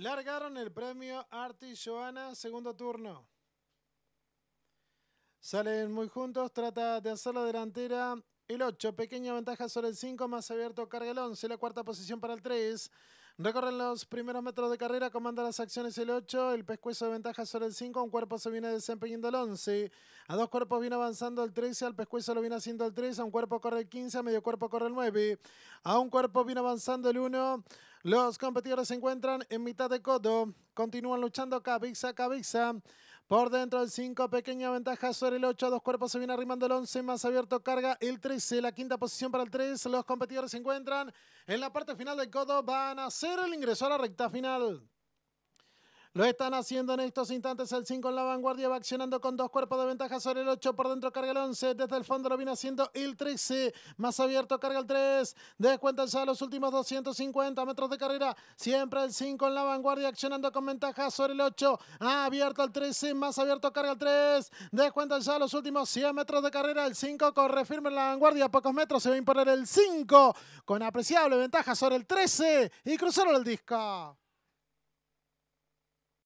Largaron el premio Arti y Joana, segundo turno. Salen muy juntos, trata de hacer la delantera el 8, pequeña ventaja sobre el 5, más abierto carga el 11, la cuarta posición para el 3. Recorren los primeros metros de carrera, comanda las acciones el 8, el pescuezo de ventaja sobre el 5, un cuerpo se viene desempeñando el 11, a dos cuerpos viene avanzando el 13, al pescuezo lo viene haciendo el 3, a un cuerpo corre el 15, a medio cuerpo corre el 9, a un cuerpo viene avanzando el 1, los competidores se encuentran en mitad de codo. Continúan luchando cabeza a cabeza. Por dentro del 5, pequeña ventaja sobre el 8. Dos cuerpos se viene arrimando el 11. Más abierto carga el 13. La quinta posición para el 3. Los competidores se encuentran en la parte final del codo. Van a hacer el ingreso a la recta final. Lo están haciendo en estos instantes. El 5 en la vanguardia va accionando con dos cuerpos de ventaja sobre el 8. Por dentro carga el 11. Desde el fondo lo viene haciendo el 13 Más abierto carga el 3. Descuentan ya los últimos 250 metros de carrera. Siempre el 5 en la vanguardia accionando con ventaja sobre el 8. Abierto el 13. Más abierto carga el 3. Descuentan ya los últimos 100 metros de carrera. El 5 corre firme en la vanguardia. A pocos metros se va a imponer el 5 con apreciable ventaja sobre el 13. Y cruzaron el disco.